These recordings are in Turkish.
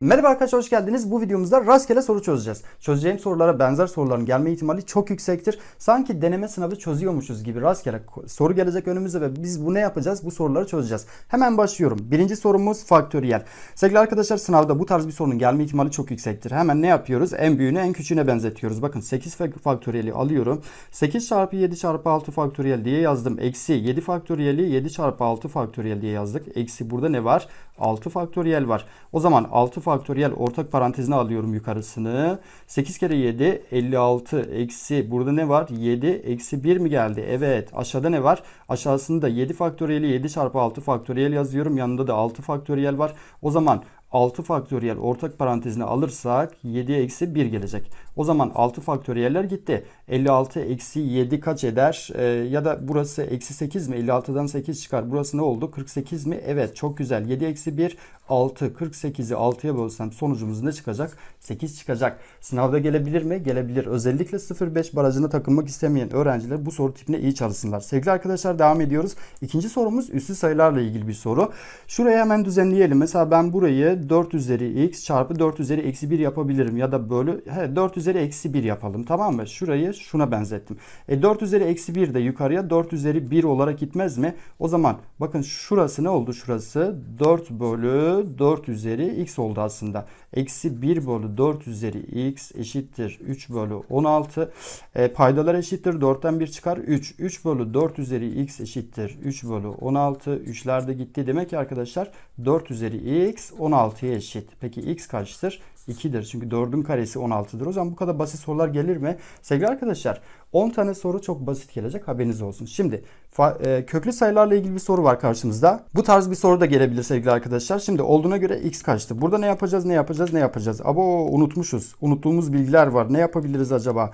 Merhaba arkadaşlar hoş geldiniz. Bu videomuzda rastgele soru çözeceğiz. Çözeceğim sorulara benzer soruların gelme ihtimali çok yüksektir. Sanki deneme sınavı çözüyormuşuz gibi rastgele soru gelecek önümüze ve biz bu ne yapacağız? Bu soruları çözeceğiz. Hemen başlıyorum. Birinci sorumuz faktöriyel. Sevgili arkadaşlar sınavda bu tarz bir sorunun gelme ihtimali çok yüksektir. Hemen ne yapıyoruz? En büyüğünü en küçüğüne benzetiyoruz. Bakın 8 faktöriyeli alıyorum. 8 çarpı 7 çarpı 6 faktöriyel diye yazdım. Eksi 7 faktöriyeli 7 çarpı 6 faktöriyel diye yazdık. Eksi burada ne var? 6 faktöriyel var. O zaman 6 faktöriyel ortak parantezine alıyorum yukarısını. 8 kere 7 56 eksi burada ne var? 7 eksi 1 mi geldi? Evet. Aşağıda ne var? Aşağısında 7 faktöriyeli 7 çarpı 6 faktöriyel yazıyorum. Yanında da 6 faktöriyel var. O zaman 6 faktöriyel ortak parantezine alırsak 7 eksi 1 gelecek. O zaman 6 faktöriyeller gitti. 56 eksi 7 kaç eder? Ee, ya da burası eksi 8 mi? 56'dan 8 çıkar. Burası ne oldu? 48 mi? Evet çok güzel. 7 eksi 1 6, 48'i 6'ya bölsem sonucumuz ne çıkacak? 8 çıkacak. Sınavda gelebilir mi? Gelebilir. Özellikle 0-5 barajına takılmak istemeyen öğrenciler bu soru tipine iyi çalışsınlar. Sevgili arkadaşlar devam ediyoruz. İkinci sorumuz üssü sayılarla ilgili bir soru. Şurayı hemen düzenleyelim. Mesela ben burayı 4 üzeri x çarpı 4 üzeri eksi 1 yapabilirim. Ya da bölü he, 4 üzeri eksi 1 yapalım. Tamam mı? Şurayı şuna benzettim. E, 4 üzeri eksi 1 de yukarıya 4 üzeri 1 olarak gitmez mi? O zaman bakın şurası ne oldu? Şurası 4 bölü 4 üzeri x oldu aslında. Eksi 1 bölü 4 üzeri x eşittir 3 bölü 16. E, paydalar eşittir. 4'ten 1 çıkar. 3. 3 bölü 4 üzeri x eşittir. 3 bölü 16. 3'lerde gitti. Demek ki arkadaşlar 4 üzeri x 16'ya eşit. Peki x kaçtır? 2'dir. Çünkü 4'ün karesi 16'dır. O zaman bu kadar basit sorular gelir mi? Sevgili arkadaşlar 10 tane soru çok basit gelecek haberiniz olsun. Şimdi e, köklü sayılarla ilgili bir soru var karşımızda. Bu tarz bir soru da gelebilir sevgili arkadaşlar. Şimdi olduğuna göre x kaçtı? Burada ne yapacağız ne yapacağız ne yapacağız? Abo unutmuşuz. Unuttuğumuz bilgiler var. Ne yapabiliriz acaba?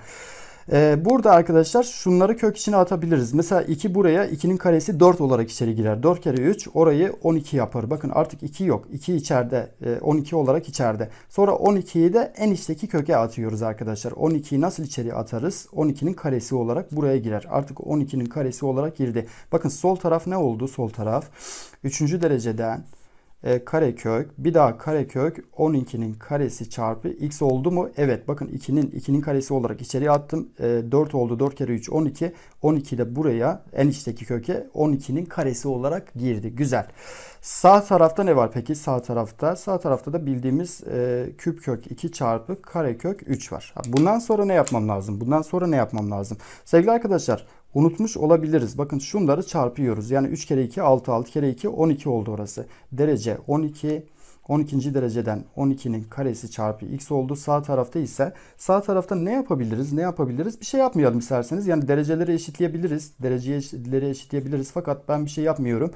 Ee, burada arkadaşlar şunları kök içine atabiliriz. Mesela 2 buraya 2'nin karesi 4 olarak içeri girer. 4 kere 3 orayı 12 yapar. Bakın artık 2 yok. 2 içeride 12 e, olarak içeride. Sonra 12'yi de en içteki köke atıyoruz arkadaşlar. 12'yi nasıl içeri atarız? 12'nin karesi olarak buraya girer. Artık 12'nin karesi olarak girdi. Bakın sol taraf ne oldu? Sol taraf 3. dereceden e, karekök bir daha karekök 12'nin karesi çarpı x oldu mu? Evet bakın 2'nin 2'nin karesi olarak içeriye attım. E, 4 oldu 4 kere 3 12. 12 de buraya en içteki köke 12'nin karesi olarak girdi. Güzel. Sağ tarafta ne var peki sağ tarafta? Sağ tarafta da bildiğimiz e, küp kök 2 çarpı karekök 3 var. Bundan sonra ne yapmam lazım? Bundan sonra ne yapmam lazım? Sevgili arkadaşlar unutmuş olabiliriz. Bakın şunları çarpıyoruz. Yani 3 kere 2 6 6 kere 2 12 oldu orası. Derece 12 12. dereceden 12'nin karesi çarpı x oldu. Sağ tarafta ise sağ tarafta ne yapabiliriz? Ne yapabiliriz? Bir şey yapmayalım isterseniz. Yani dereceleri eşitleyebiliriz. Dereceleri eşitleyebiliriz. Fakat ben bir şey yapmıyorum.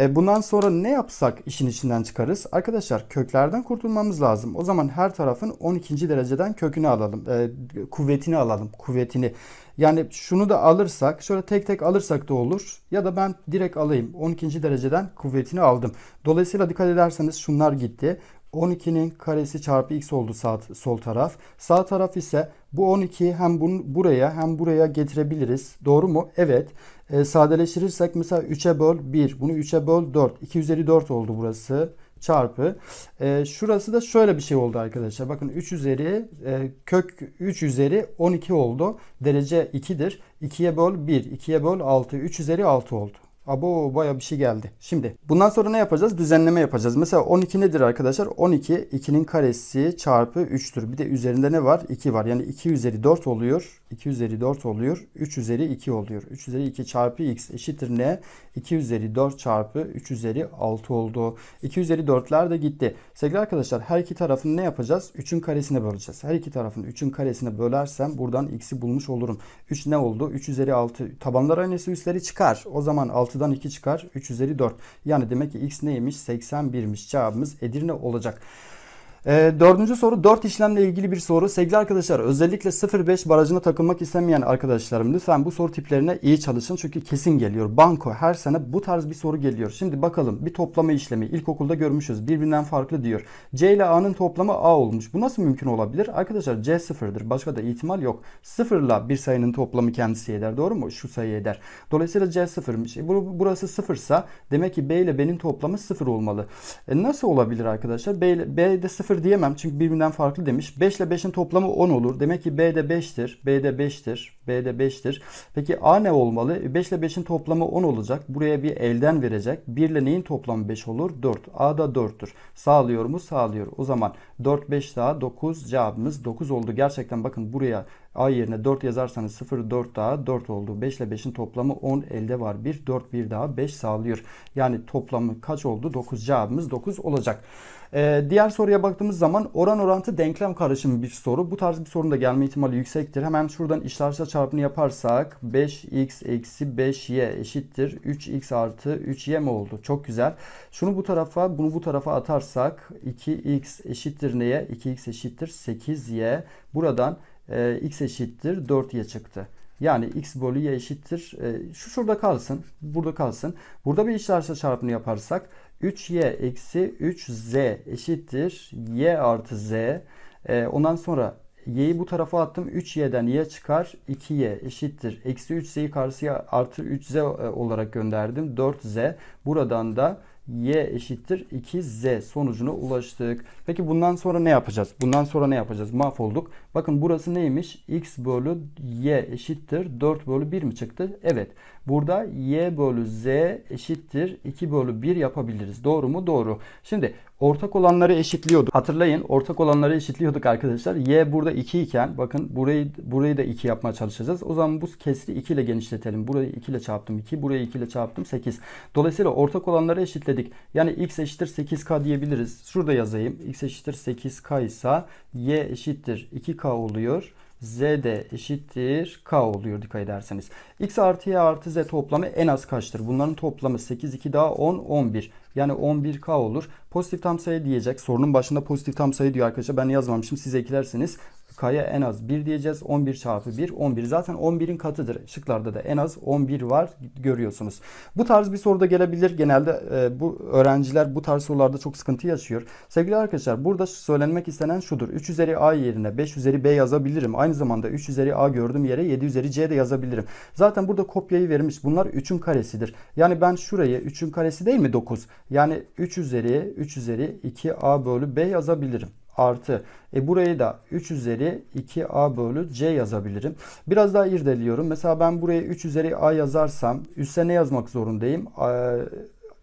E, bundan sonra ne yapsak işin içinden çıkarız? Arkadaşlar köklerden kurtulmamız lazım. O zaman her tarafın 12. dereceden kökünü alalım. E, kuvvetini alalım. Kuvvetini. Yani şunu da alırsak şöyle tek tek alırsak da olur ya da ben direkt alayım. 12. dereceden kuvvetini aldım. Dolayısıyla dikkat ederseniz şunlar gitti. 12'nin karesi çarpı x oldu sağ, sol taraf. Sağ taraf ise bu 12 hem bunu buraya hem buraya getirebiliriz. Doğru mu? Evet. E, sadeleştirirsek mesela 3'e böl 1. Bunu 3'e böl 4. 2 üzeri 4 oldu burası çarpı. E, şurası da şöyle bir şey oldu arkadaşlar. Bakın 3 üzeri e, kök 3 üzeri 12 oldu. Derece 2'dir. 2'ye böl 1, 2'ye böl 6, 3 üzeri 6 oldu. Abo baya bir şey geldi. Şimdi bundan sonra ne yapacağız? Düzenleme yapacağız. Mesela 12 nedir arkadaşlar? 12 2'nin karesi çarpı 3'tür. Bir de üzerinde ne var? 2 var. Yani 2 üzeri 4 oluyor. 2 üzeri 4 oluyor. 3 üzeri 2 oluyor. 3 üzeri 2 çarpı x eşittir ne? 2 üzeri 4 çarpı 3 üzeri 6 oldu. 2 üzeri 4'ler de gitti. Sevgili arkadaşlar her iki tarafını ne yapacağız? 3'ün karesine böleceğiz. Her iki tarafını 3'ün karesine bölersem buradan x'i bulmuş olurum. 3 ne oldu? 3 üzeri 6 tabanlar aynısı üstleri çıkar. O zaman 6 6'dan 2 çıkar. 3 üzeri 4. Yani demek ki x neymiş? 81'miş. Cevabımız Edirne olacak. E, dördüncü soru 4 işlemle ilgili bir soru. Sevgili arkadaşlar özellikle 0.5 barajına takılmak istemeyen arkadaşlarım lütfen bu soru tiplerine iyi çalışın. Çünkü kesin geliyor. Banko her sene bu tarz bir soru geliyor. Şimdi bakalım bir toplama işlemi ilkokulda görmüşüz. Birbirinden farklı diyor. C ile A'nın toplamı A olmuş. Bu nasıl mümkün olabilir? Arkadaşlar C sıfırdır. Başka da ihtimal yok. Sıfırla bir sayının toplamı kendisi eder. Doğru mu? Şu sayı eder. Dolayısıyla C sıfırmış. E, burası sıfırsa demek ki B ile B'nin toplamı sıfır olmalı. E, nasıl olabilir arkadaşlar? B, ile, B de sıfır 1'dir diyemem çünkü birbirinden farklı demiş. 5 ile 5'in toplamı 10 olur. Demek ki B de 5'tir. B de 5'tir. B de 5'tir. Peki A ne olmalı? 5 ile 5'in toplamı 10 olacak. Buraya bir elden verecek. 1 ile neyin toplamı 5 olur? 4. A da 4'tür. Sağlıyor mu? Sağlıyor. O zaman 4, 5 daha 9 cevabımız 9 oldu. Gerçekten bakın buraya A yerine 4 yazarsanız 0 4 daha 4 oldu. 5 ile 5'in toplamı 10 elde var. 1 4 1 daha 5 sağlıyor. Yani toplamı kaç oldu? 9 cevabımız 9 olacak. Ee, diğer soruya baktığımız zaman oran orantı denklem karışımı bir soru. Bu tarz bir sorun da gelme ihtimali yüksektir. Hemen şuradan işlerse çarpını yaparsak 5x eksi 5y eşittir. 3x artı 3y mi oldu? Çok güzel. Şunu bu tarafa bunu bu tarafa atarsak 2x eşittir neye? 2x eşittir 8y. Buradan e, x eşittir 4y çıktı. Yani x bölü y eşittir. E, şu şurada kalsın. Burada kalsın. Burada bir işlerse çarpımı yaparsak 3y eksi 3z eşittir y artı z. E, ondan sonra y'yi bu tarafa attım. 3y'den y çıkar. 2y eşittir. Eksi 3z'yi karşıya artı 3z e, olarak gönderdim. 4z. Buradan da y eşittir 2z sonucuna ulaştık. Peki bundan sonra ne yapacağız? Bundan sonra ne yapacağız? Mahvolduk. Bakın burası neymiş? x bölü y eşittir 4 bölü 1 mi çıktı? Evet. Burada y bölü z eşittir 2 bölü 1 yapabiliriz. Doğru mu? Doğru. Şimdi ortak olanları eşitliyorduk. Hatırlayın ortak olanları eşitliyorduk arkadaşlar. Y burada 2 iken bakın burayı burayı da 2 yapmaya çalışacağız. O zaman bu kesri 2 ile genişletelim. Burayı 2 ile çarptım 2. Burayı 2 ile çarptım 8. Dolayısıyla ortak olanları eşitledik. Yani x eşittir 8k diyebiliriz. Şurada yazayım. x eşittir 8k ise y eşittir 2k oluyor z de eşittir k oluyor dikkat ederseniz. x artı y artı z toplamı en az kaçtır? Bunların toplamı 8, 2 daha 10, 11. Yani 11k olur. Pozitif tam sayı diyecek. Sorunun başında pozitif tam sayı diyor arkadaşlar. Ben yazmamışım. Siz eklersiniz. K'ya en az 1 diyeceğiz. 11 çarpı 1 11 zaten 11'in katıdır. Şıklarda da en az 11 var görüyorsunuz. Bu tarz bir soruda gelebilir. Genelde e, bu öğrenciler bu tarz sorularda çok sıkıntı yaşıyor. Sevgili arkadaşlar burada söylenmek istenen şudur. 3 üzeri A yerine 5 üzeri B yazabilirim. Aynı zamanda 3 üzeri A gördüğüm yere 7 üzeri C de yazabilirim. Zaten burada kopyayı vermiş. Bunlar 3'ün karesidir. Yani ben şurayı 3'ün karesi değil mi 9? Yani 3 üzeri 3 üzeri 2A bölü B yazabilirim artı. E burayı da 3 üzeri 2a bölü c yazabilirim. Biraz daha irdeliyorum. Mesela ben buraya 3 üzeri a yazarsam üste ne yazmak zorundayım? A,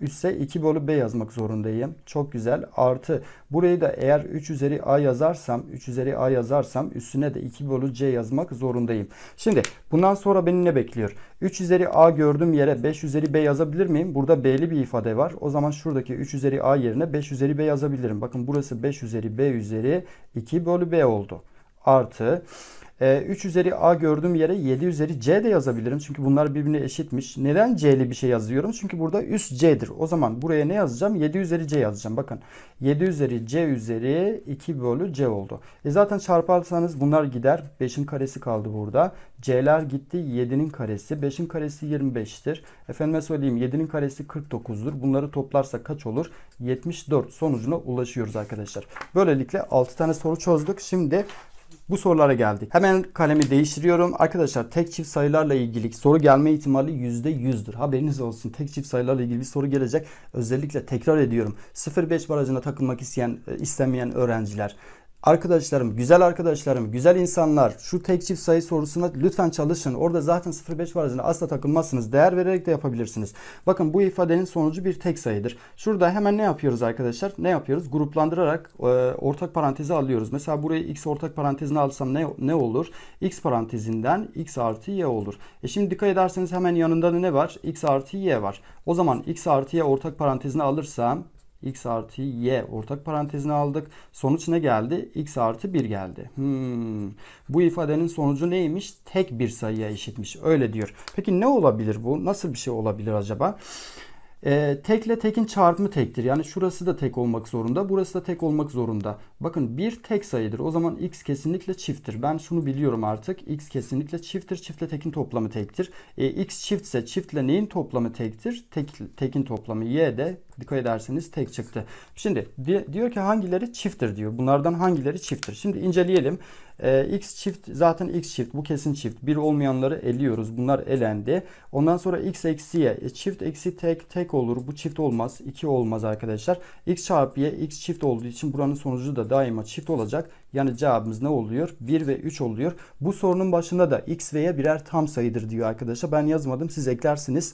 ise 2 bölü b yazmak zorundayım. Çok güzel. Artı burayı da eğer 3 üzeri a yazarsam 3 üzeri a yazarsam üstüne de 2 bölü c yazmak zorundayım. Şimdi bundan sonra beni ne bekliyor? 3 üzeri a gördüğüm yere 5 üzeri b yazabilir miyim? Burada b'li bir ifade var. O zaman şuradaki 3 üzeri a yerine 5 üzeri b yazabilirim. Bakın burası 5 üzeri b üzeri 2 bölü b oldu artı e, 3 üzeri a gördüğüm yere 7 üzeri c de yazabilirim. Çünkü bunlar birbirine eşitmiş. Neden c'li bir şey yazıyorum? Çünkü burada üst c'dir. O zaman buraya ne yazacağım? 7 üzeri c yazacağım. Bakın 7 üzeri c üzeri 2 bölü c oldu. E zaten çarparsanız bunlar gider. 5'in karesi kaldı burada. c'ler gitti. 7'nin karesi. 5'in karesi 25'tir. Efendime söyleyeyim 7'nin karesi 49'dur. Bunları toplarsak kaç olur? 74 sonucuna ulaşıyoruz arkadaşlar. Böylelikle 6 tane soru çözdük. Şimdi bu sorulara geldik. Hemen kalemi değiştiriyorum. Arkadaşlar tek çift sayılarla ilgili soru gelme ihtimali %100'dür. Haberiniz olsun. Tek çift sayılarla ilgili bir soru gelecek. Özellikle tekrar ediyorum. 05 barajına takılmak isteyen e, istemeyen öğrenciler Arkadaşlarım, güzel arkadaşlarım, güzel insanlar şu tek çift sayı sorusuna lütfen çalışın. Orada zaten 05 var, barajına asla takılmazsınız. Değer vererek de yapabilirsiniz. Bakın bu ifadenin sonucu bir tek sayıdır. Şurada hemen ne yapıyoruz arkadaşlar? Ne yapıyoruz? Gruplandırarak e, ortak parantezi alıyoruz. Mesela buraya x ortak parantezine alsam ne, ne olur? x parantezinden x artı y olur. E şimdi dikkat ederseniz hemen yanında ne var? x artı y var. O zaman x artı y ortak parantezine alırsam x artı y ortak parantezine aldık. Sonuç ne geldi? x artı 1 geldi. Hmm. Bu ifadenin sonucu neymiş? Tek bir sayıya eşitmiş. Öyle diyor. Peki ne olabilir bu? Nasıl bir şey olabilir acaba? Ee, tekle tekin çarpımı tektir. Yani şurası da tek olmak zorunda. Burası da tek olmak zorunda. Bakın bir tek sayıdır. O zaman x kesinlikle çifttir. Ben şunu biliyorum artık. x kesinlikle çifttir. Çiftle tekin toplamı tektir. Ee, x çiftse çiftle neyin toplamı tektir? Tek, tekin toplamı. y de Dikkat ederseniz tek çıktı. Şimdi di diyor ki hangileri çifttir diyor. Bunlardan hangileri çifttir. Şimdi inceleyelim. Ee, x çift zaten x çift bu kesin çift. Bir olmayanları eliyoruz. Bunlar elendi. Ondan sonra x eksi y. E, çift eksi tek tek olur. Bu çift olmaz. 2 olmaz arkadaşlar. x çarpı y x çift olduğu için buranın sonucu da daima çift olacak. Yani cevabımız ne oluyor? 1 ve 3 oluyor. Bu sorunun başında da x ve y birer tam sayıdır diyor arkadaşlar. Ben yazmadım. Siz eklersiniz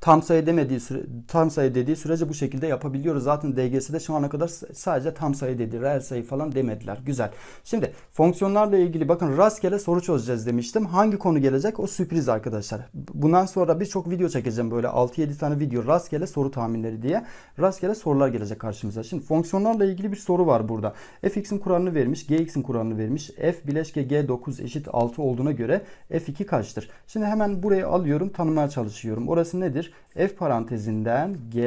tam sayı demediği süre, tam sayı dediği sürece bu şekilde yapabiliyoruz. Zaten DGS'de şu ana kadar sadece tam sayı dedi, reel sayı falan demediler. Güzel. Şimdi fonksiyonlarla ilgili bakın rastgele soru çözeceğiz demiştim. Hangi konu gelecek? O sürpriz arkadaşlar. Bundan sonra birçok video çekeceğim böyle 6-7 tane video rastgele soru tahminleri diye. Rastgele sorular gelecek karşımıza. Şimdi fonksiyonlarla ilgili bir soru var burada. fx'in kuralını vermiş, gx'in kuralını vermiş. f bileşke g9 eşit 6 olduğuna göre f2 kaçtır? Şimdi hemen burayı alıyorum, tanımaya çalışıyorum. Orası nedir? F parantezinden G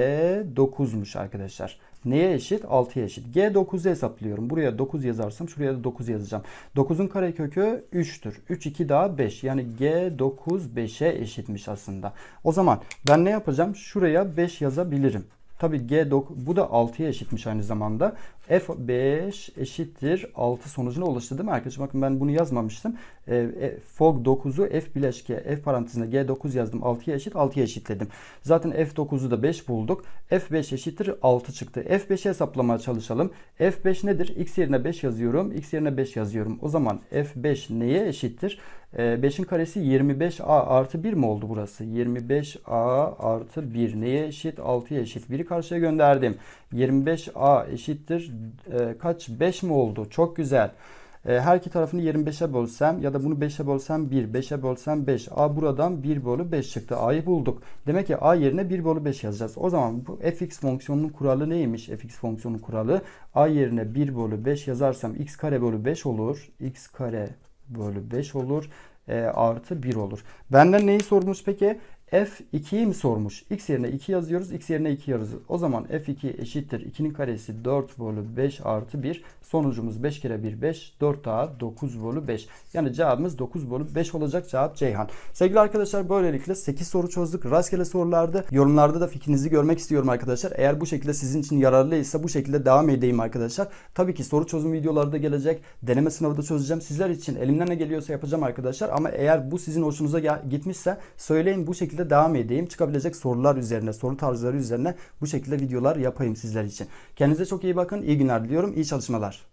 9'muş arkadaşlar. Neye eşit? 6'ya eşit. G 9'u hesaplıyorum. Buraya 9 yazarsam şuraya da 9 yazacağım. 9'un karekökü 3'tür. 3 2 daha 5. Yani G 9 5'e eşitmiş aslında. O zaman ben ne yapacağım? Şuraya 5 yazabilirim. Tabi G9 bu da 6'ya eşitmiş aynı zamanda. F5 eşittir 6 sonucuna ulaştı değil mi arkadaşlar? Bakın ben bunu yazmamıştım. Ee, e, FOG 9'u F bileşke F parantezine G9 yazdım. 6'ya eşit 6'ya eşitledim. Zaten F9'u da 5 bulduk. F5 eşittir 6 çıktı. F5'i hesaplamaya çalışalım. F5 nedir? X yerine 5 yazıyorum. X yerine 5 yazıyorum. O zaman F5 neye eşittir? 5'in ee, karesi 25a artı 1 mi oldu burası? 25a artı 1 neye eşit? 6'ya eşit. 1'i karşıya gönderdim. 25a eşittir. Ee, kaç? 5 mi oldu? Çok güzel. Ee, her iki tarafını 25'e bölsem ya da bunu 5'e bölsem 1, 5'e bölsem 5. A buradan 1 bölü 5 çıktı. A'yı bulduk. Demek ki A yerine 1 bölü 5 yazacağız. O zaman bu fx fonksiyonunun kuralı neymiş? fx fonksiyonunun kuralı A yerine 1 bölü 5 yazarsam x kare bölü 5 olur. x kare bölü 5 olur. E, artı 1 olur. Benden neyi sormuş peki? f 2'yi mi sormuş? x yerine 2 yazıyoruz. x yerine 2 yazıyoruz. O zaman f2 eşittir. 2'nin karesi 4 bölü 5 artı 1. Sonucumuz 5 kere 1 5. 4 daha 9 bölü 5. Yani cevabımız 9 bölü 5 olacak cevap Ceyhan. Sevgili arkadaşlar böylelikle 8 soru çözdük. Rastgele sorulardı. yorumlarda da fikrinizi görmek istiyorum arkadaşlar. Eğer bu şekilde sizin için yararlıysa bu şekilde devam edeyim arkadaşlar. Tabii ki soru çözüm videoları da gelecek. Deneme sınavı da çözeceğim. Sizler için elimden ne geliyorsa yapacağım arkadaşlar. Ama eğer bu sizin hoşunuza gitmişse söyleyin bu şekilde şekilde devam edeyim. Çıkabilecek sorular üzerine, soru tarzları üzerine bu şekilde videolar yapayım sizler için. Kendinize çok iyi bakın. İyi günler diliyorum. İyi çalışmalar.